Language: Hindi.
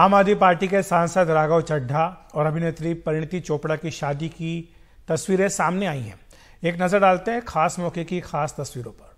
आम आदमी पार्टी के सांसद राघव चड्ढा और अभिनेत्री परिणति चोपड़ा की शादी की तस्वीरें सामने आई हैं एक नजर डालते हैं खास मौके की खास तस्वीरों पर